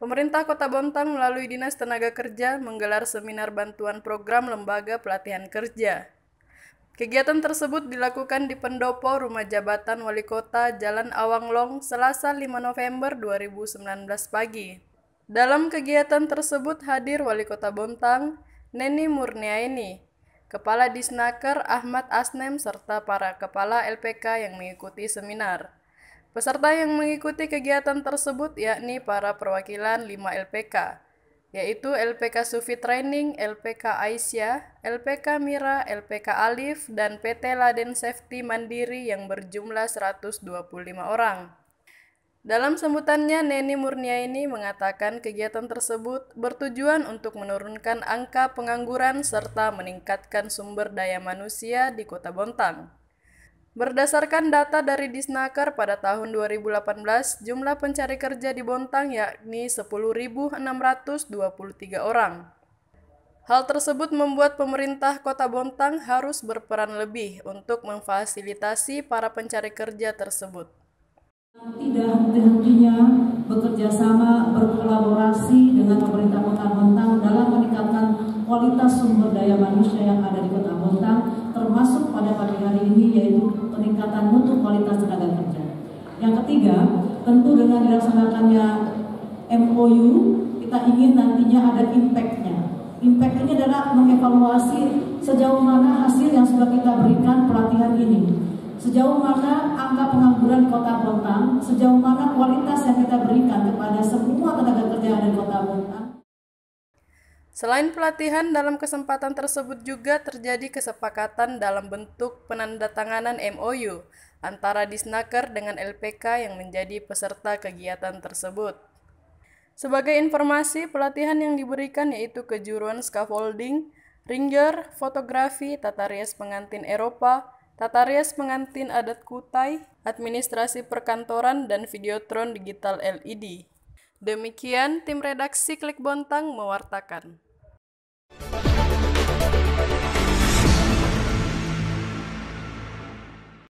Pemerintah Kota Bontang melalui Dinas Tenaga Kerja menggelar seminar bantuan program Lembaga Pelatihan Kerja. Kegiatan tersebut dilakukan di Pendopo Rumah Jabatan Wali Kota Jalan Awang Long Selasa 5 November 2019 pagi. Dalam kegiatan tersebut hadir Wali Kota Bontang, Neni Murniaini, Kepala Disnaker Ahmad Asnem serta para kepala LPK yang mengikuti seminar. Peserta yang mengikuti kegiatan tersebut yakni para perwakilan 5 LPK, yaitu LPK Sufi Training, LPK Aisyah, LPK Mira, LPK Alif, dan PT Laden Safety Mandiri yang berjumlah 125 orang. Dalam sebutannya, Neni Murnia ini mengatakan kegiatan tersebut bertujuan untuk menurunkan angka pengangguran serta meningkatkan sumber daya manusia di Kota Bontang. Berdasarkan data dari Disnaker pada tahun 2018, jumlah pencari kerja di Bontang yakni 10.623 orang. Hal tersebut membuat pemerintah kota Bontang harus berperan lebih untuk memfasilitasi para pencari kerja tersebut. Tidak henti-hentinya bekerja sama, berkolaborasi dengan pemerintah kota Bontang dalam meningkatkan kualitas sumber daya manusia yang ada di kota Bontang, termasuk pada pagi hari ini peningkatan mutu kualitas tenaga kerja. Yang ketiga, tentu dengan dilaksanakannya MOU, kita ingin nantinya ada impact-nya. Impact ini adalah mengevaluasi sejauh mana hasil yang sudah kita berikan pelatihan ini. Sejauh mana angka pengangguran kota Bontang, sejauh mana kualitas yang kita berikan Selain pelatihan, dalam kesempatan tersebut juga terjadi kesepakatan dalam bentuk penandatanganan MOU antara Disnaker dengan LPK yang menjadi peserta kegiatan tersebut. Sebagai informasi, pelatihan yang diberikan yaitu kejuruan scaffolding, ringer, fotografi, tata rias pengantin Eropa, tata rias pengantin adat Kutai, administrasi perkantoran, dan videotron digital LED. Demikian tim redaksi Klik Bontang mewartakan.